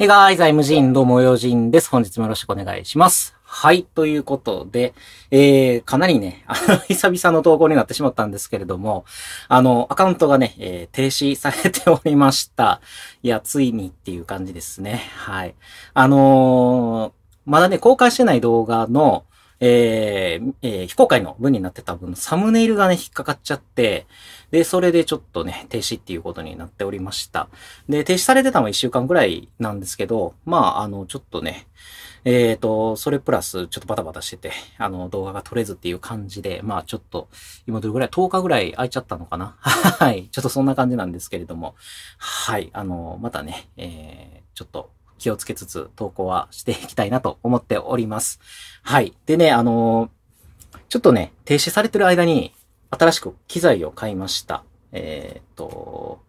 Hey guys, ジーン、どうも、用心です。本日もよろしくお願いします。はい、ということで、えー、かなりね、あの、久々の投稿になってしまったんですけれども、あの、アカウントがね、えー、停止されておりました。いや、ついにっていう感じですね。はい。あのー、まだね、公開してない動画の、えー、えー、非公開の文になってた分、サムネイルがね、引っかかっちゃって、で、それでちょっとね、停止っていうことになっておりました。で、停止されてたのは1週間ぐらいなんですけど、まあ、あの、ちょっとね、えっ、ー、と、それプラス、ちょっとバタバタしてて、あの、動画が撮れずっていう感じで、まあ、ちょっと、今どれぐらい ?10 日ぐらい空いちゃったのかな はい。ちょっとそんな感じなんですけれども、はい。あの、またね、えー、ちょっと、気をつけつつ投稿はしていきたいなと思っております。はい。でね、あのちょっとね、停止されてる間に新しく機材を買いました。えっ、ー、と、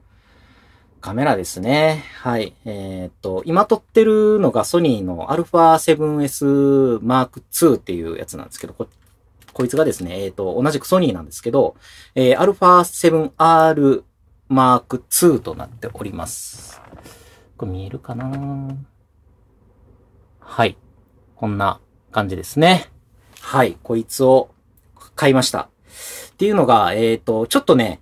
カメラですね。はい。えっ、ー、と、今撮ってるのがソニーの α7S Mark II っていうやつなんですけど、ここいつがですね、えっ、ー、と、同じくソニーなんですけど、えー、α7R Mark II となっております。く見えるかなはい。こんな感じですね。はい。こいつを買いました。っていうのが、えっ、ー、と、ちょっとね、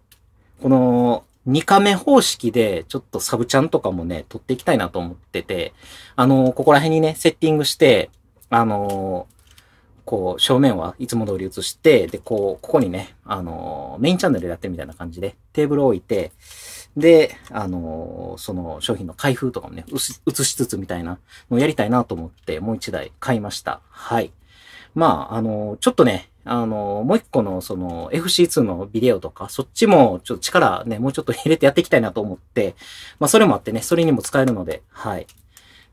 この、2カメ方式で、ちょっとサブチャンとかもね、撮っていきたいなと思ってて、あのー、ここら辺にね、セッティングして、あのー、こう、正面はいつも通り映して、で、こう、ここにね、あのメインチャンネルやってるみたいな感じで、テーブルを置いて、で、あの、その商品の開封とかもね、映しつつみたいなのをやりたいなと思って、もう一台買いました。はい。まあ、あの、ちょっとね、あの、もう一個のその FC2 のビデオとか、そっちもちょっと力ね、もうちょっと入れてやっていきたいなと思って、まあそれもあってね、それにも使えるので、はい。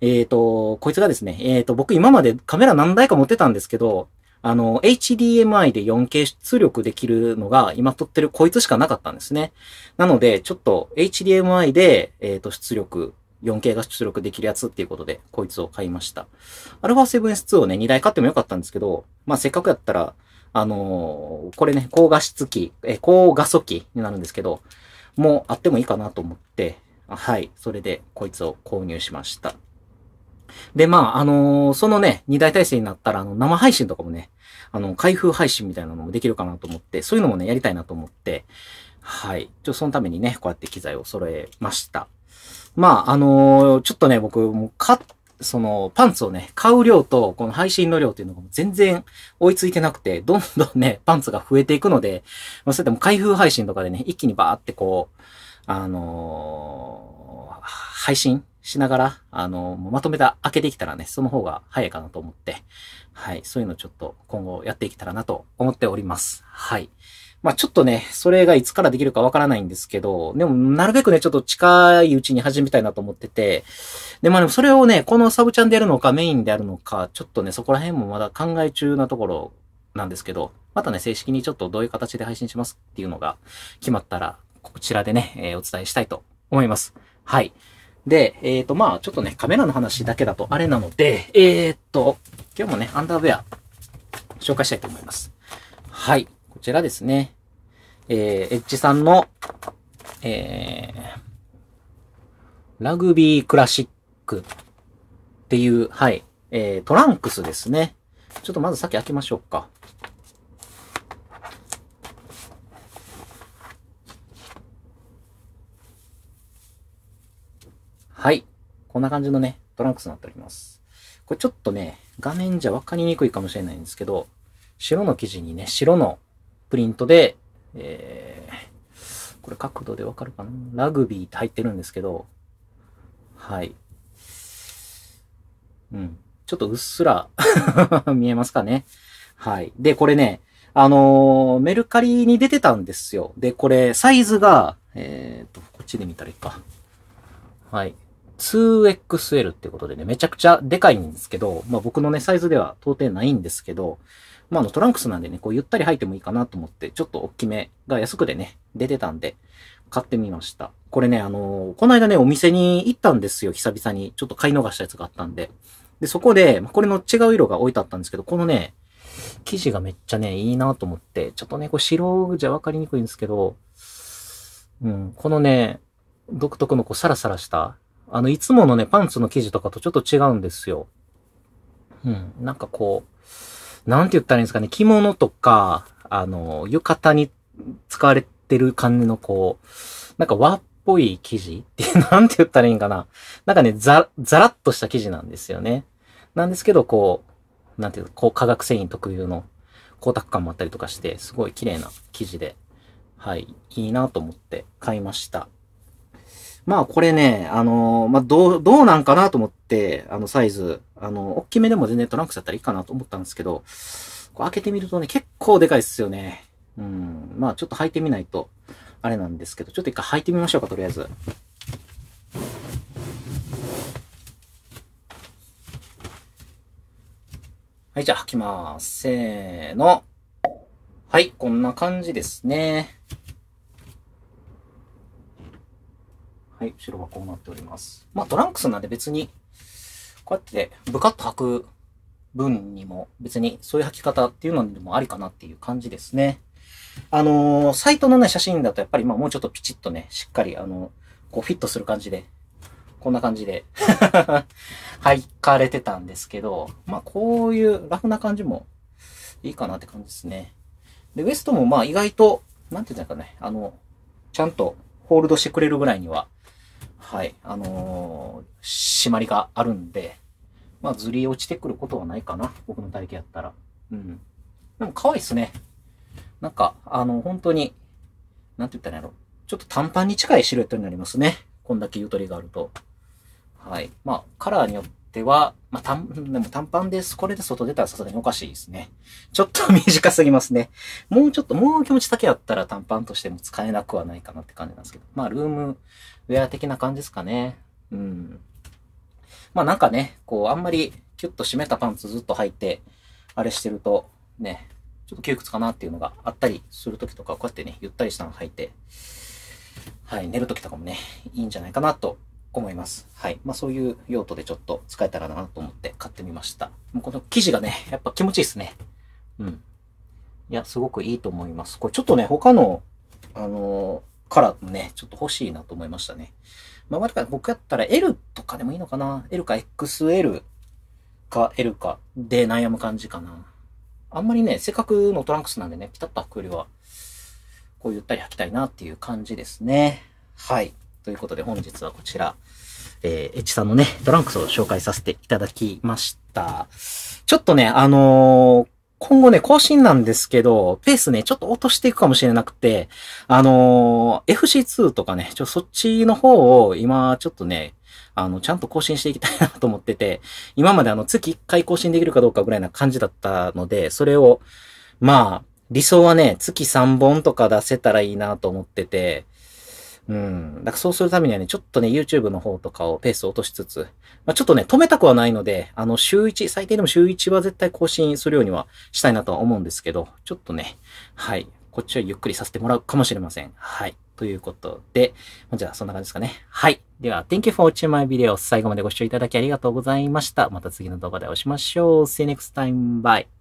えっ、ー、と、こいつがですね、えっ、ー、と、僕今までカメラ何台か持ってたんですけど、あの、HDMI で 4K 出力できるのが、今撮ってるこいつしかなかったんですね。なので、ちょっと HDMI で、えっ、ー、と、出力、4K が出力できるやつっていうことで、こいつを買いました。α7S2 をね、2台買ってもよかったんですけど、まあ、せっかくやったら、あのー、これね、高画質機、え、高画素機になるんですけど、もうあってもいいかなと思って、はい、それでこいつを購入しました。で、まあ、あのー、そのね、二大体制になったら、あの、生配信とかもね、あの、開封配信みたいなのもできるかなと思って、そういうのもね、やりたいなと思って、はい。ちょ、そのためにね、こうやって機材を揃えました。まあ、あのー、ちょっとね、僕、もう、か、その、パンツをね、買う量と、この配信の量っていうのが全然追いついてなくて、どんどんね、パンツが増えていくので、まあ、それでも開封配信とかでね、一気にバーってこう、あのー、配信しながら、あの、まとめた、開けてきたらね、その方が早いかなと思って、はい、そういうのちょっと今後やっていけたらなと思っております。はい。まあちょっとね、それがいつからできるかわからないんですけど、でもなるべくね、ちょっと近いうちに始めたいなと思ってて、で、まあでもそれをね、このサブチャンでやるのかメインでやるのか、ちょっとね、そこら辺もまだ考え中なところなんですけど、またね、正式にちょっとどういう形で配信しますっていうのが決まったら、こちらでね、えー、お伝えしたいと思います。はい。で、えっ、ー、と、まあちょっとね、カメラの話だけだとあれなので、えっ、ー、と、今日もね、アンダーウェア、紹介したいと思います。はい。こちらですね。えー、エッジさんの、えー、ラグビークラシックっていう、はい、えー、トランクスですね。ちょっとまず先開けましょうか。こんな感じのね、トランクスになっております。これちょっとね、画面じゃ分かりにくいかもしれないんですけど、白の生地にね、白のプリントで、えー、これ角度でわかるかなラグビーって入ってるんですけど、はい。うん。ちょっとうっすら 見えますかね。はい。で、これね、あのー、メルカリに出てたんですよ。で、これ、サイズが、えー、っと、こっちで見たらいいか。はい。2XL ってことでね、めちゃくちゃでかいんですけど、まあ僕のね、サイズでは到底ないんですけど、まああのトランクスなんでね、こうゆったり履いてもいいかなと思って、ちょっと大きめが安くでね、出てたんで、買ってみました。これね、あのー、この間ね、お店に行ったんですよ、久々に。ちょっと買い逃したやつがあったんで。で、そこで、これの違う色が置いてあったんですけど、このね、生地がめっちゃね、いいなと思って、ちょっとね、これ白じゃわかりにくいんですけど、うん、このね、独特のこうサラサラしたあの、いつものね、パンツの生地とかとちょっと違うんですよ。うん。なんかこう、なんて言ったらいいんですかね、着物とか、あの、浴衣に使われてる感じのこう、なんか和っぽい生地って、なんて言ったらいいんかな。なんかね、ザ、ザラっとした生地なんですよね。なんですけど、こう、なんていうこう、化学繊維特有の光沢感もあったりとかして、すごい綺麗な生地で、はい、いいなと思って買いました。まあこれね、あのー、まあどう、どうなんかなと思って、あのサイズ、あの、大きめでも全然トランクスだったらいいかなと思ったんですけど、こう開けてみるとね、結構でかいっすよね。うん。まあちょっと履いてみないと、あれなんですけど、ちょっと一回履いてみましょうか、とりあえず。はい、じゃあ履きます。せーの。はい、こんな感じですね。はい、後ろはこうなっております。まあ、トランクスなんで別に、こうやってブカッと履く分にも別にそういう履き方っていうのにもありかなっていう感じですね。あのー、サイトのね、写真だとやっぱりまあもうちょっとピチッとね、しっかりあの、こうフィットする感じで、こんな感じで 履かれてたんですけど、まあこういうラフな感じもいいかなって感じですね。で、ウエストもまあ意外と、なんて言うんだかね、あの、ちゃんとホールドしてくれるぐらいにははい、あのー、締まりがあるんで、まあ、ずり落ちてくることはないかな。僕の体型やったら。うん。でも、可愛いっすね。なんか、あの、本当に、なんて言ったらいいのやろ。ちょっと短パンに近いシルエットになりますね。こんだけゆとりがあると。はい。まあ、カラーによって、ては、まあ、短、でも短パンです。これで外出たらさすがにおかしいですね。ちょっと短すぎますね。もうちょっと、もう気持ちだけやったら短パンとしても使えなくはないかなって感じなんですけど。まあ、ルームウェア的な感じですかね。うん。まあ、なんかね、こう、あんまりキュッと締めたパンツずっと履いて、あれしてると、ね、ちょっと窮屈かなっていうのがあったりするときとか、こうやってね、ゆったりしたの履いて、はい、寝るときとかもね、いいんじゃないかなと思います。はい。まあそういう用途でちょっと使えたらなと思って買ってみました。もうこの生地がね、やっぱ気持ちいいですね。うん。いや、すごくいいと思います。これちょっとね、他の、あのー、カラーもね、ちょっと欲しいなと思いましたね。まあ、まだから僕やったら L とかでもいいのかな ?L か XL か L かで悩む感じかな。あんまりね、せっかくのトランクスなんでね、ピタッと履くよりは、こうゆったり履きたいなっていう感じですね。はい。ということで本日はこちら。えー、エッチさんのね、トランクスを紹介させていただきました。ちょっとね、あのー、今後ね、更新なんですけど、ペースね、ちょっと落としていくかもしれなくて、あのー、FC2 とかね、ちょ、そっちの方を今、ちょっとね、あの、ちゃんと更新していきたいなと思ってて、今まであの、月1回更新できるかどうかぐらいな感じだったので、それを、まあ、理想はね、月3本とか出せたらいいなと思ってて、うん。だからそうするためにはね、ちょっとね、YouTube の方とかをペースを落としつつ、まあ、ちょっとね、止めたくはないので、あの、週1、最低でも週1は絶対更新するようにはしたいなとは思うんですけど、ちょっとね、はい。こっちはゆっくりさせてもらうかもしれません。はい。ということで、じゃあそんな感じですかね。はい。では、Thank you for watching my video. 最後までご視聴いただきありがとうございました。また次の動画でお会いしましょう。See you next time. Bye.